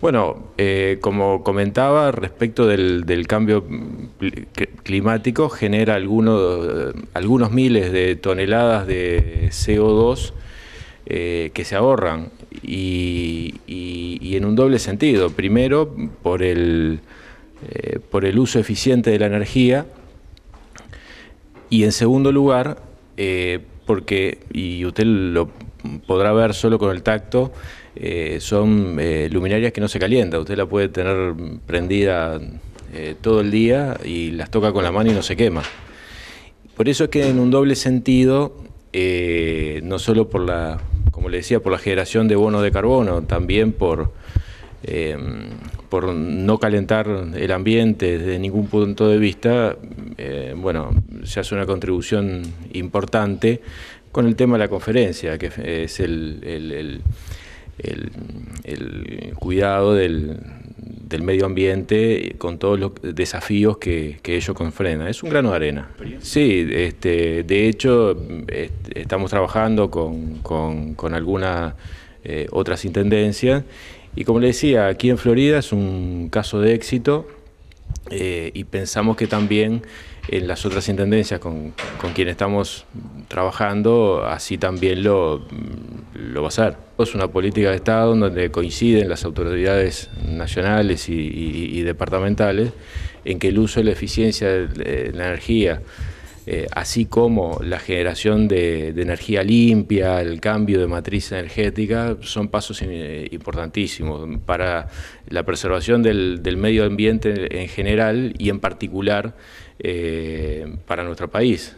Bueno, eh, como comentaba, respecto del, cambio climático, genera algunos, algunos miles de toneladas de CO2 eh, que se ahorran y, en un doble sentido. Primero, por el, eh, por el uso eficiente de la energía y en segundo lugar, porque, y usted lo podrá ver solo con el tacto, eh, son eh, luminarias que no se calienta. Usted la puede tener prendida eh, todo el día y las toca con la mano y no se quema. Por eso es que en un doble sentido, no solo por la, como le decía, por la generación de bono de carbono, también por, em, por no calentar el ambiente desde ningún punto de vista, bueno, se hace una contribución importante con el tema de la conferencia, que es el, el, cuidado del, medio ambiente con todos los desafíos que, que, ello confrena. Es un grano de arena. Sí, este, de hecho estamos trabajando con, algunas eh, otras intendencias y como le decía, aquí en Florida es un caso de éxito eh, y pensamos que también en las otras intendencias con, con quien estamos trabajando, así también lo, mm, lo va a hacer. Es una política de Estado donde coinciden las autoridades nacionales y, departamentales en que el uso de la eficiencia de la energía eh, así como la generación de, energía limpia, el cambio de matriz energética, son pasos eh, importantísimos para la preservación del, medio ambiente en general y en particular eh, para nuestro país.